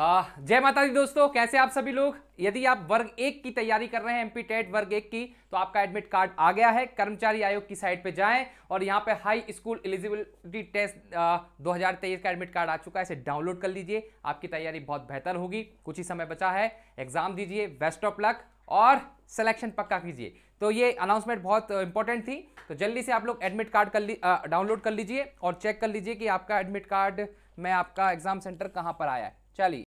जय माता दी दोस्तों कैसे आप सभी लोग यदि आप वर्ग एक की तैयारी कर रहे हैं एमपी टेट वर्ग एक की तो आपका एडमिट कार्ड आ गया है कर्मचारी आयोग की साइट पे जाएं और यहाँ पे हाई स्कूल एलिजिबिलिटी टेस्ट दो हजार तेईस का एडमिट कार्ड आ चुका है इसे डाउनलोड कर लीजिए आपकी तैयारी बहुत बेहतर होगी कुछ ही समय बचा है एग्जाम दीजिए बेस्ट ऑफ लक और सिलेक्शन पक्का कीजिए तो ये अनाउंसमेंट बहुत इंपॉर्टेंट थी तो जल्दी से आप लोग एडमिट कार्ड कर ली डाउनलोड कर लीजिए और चेक कर लीजिए कि आपका एडमिट कार्ड में आपका एग्जाम सेंटर कहाँ पर आया है चलिए